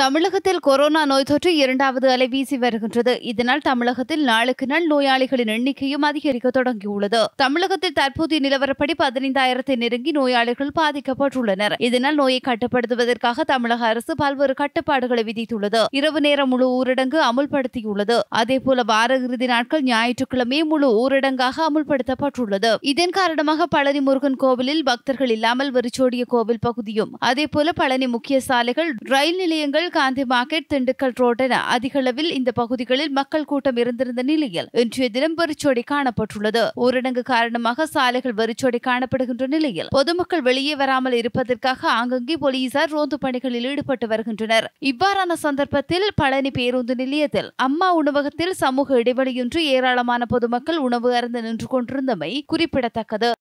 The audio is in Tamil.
தமிழகத்தில் கொரோனா நோய் தொற்று இரண்டாவது அலை வீசி வருகின்றது இதனால் தமிழகத்தில் நாளுக்கு நாள் நோயாளிகளின் எண்ணிக்கையும் அதிகரிக்க தொடங்கியுள்ளது தமிழகத்தில் தற்போதைய நிலவரப்படி பதினைந்தாயிரத்தை நெருங்கி நோயாளிகள் பாதிக்கப்பட்டுள்ளனர் இதனால் நோயை கட்டுப்படுத்துவதற்காக தமிழக அரசு பல்வேறு கட்டுப்பாடுகளை விதித்துள்ளது இரவு நேரம் முழு ஊரடங்கு அமுல்படுத்தியுள்ளது அதேபோல வார இறுதி நாட்கள் ஞாயிற்றுக்கிழமை முழு ஊரடங்காக அமுல்படுத்தப்பட்டுள்ளது இதன் காரணமாக பழனி முருகன் கோவிலில் பக்தர்கள் இல்லாமல் வெறிச்சோடிய கோவில் பகுதியும் அதேபோல பழனி முக்கிய சாலைகள் ரயில் நிலையங்கள் திண்டுக்கல் காந்தி மார்க்கெட் திண்டுக்கல் ரோட் என அதிகளவில் இந்த பகுதிகளில் மக்கள் கூட்டம் இருந்திருந்த நிலையில் இன்றைய தினம் வெறிச்சோடி காணப்பட்டுள்ளது ஊரடங்கு காரணமாக சாலைகள் வெறிச்சோடி காணப்படுகின்ற நிலையில் பொதுமக்கள் வெளியே வராமல் இருப்பதற்காக ஆங்கங்கே போலீசார் ரோந்து பணிகளில் ஈடுபட்டு வருகின்றனர் இவ்வாறான சந்தர்ப்பத்தில் பழனி பேருந்து நிலையத்தில் அம்மா உணவகத்தில் சமூக இடைவெளியின்றி ஏராளமான பொதுமக்கள் உணவு அருந்து நின்று கொண்டிருந்தமை குறிப்பிடத்தக்கது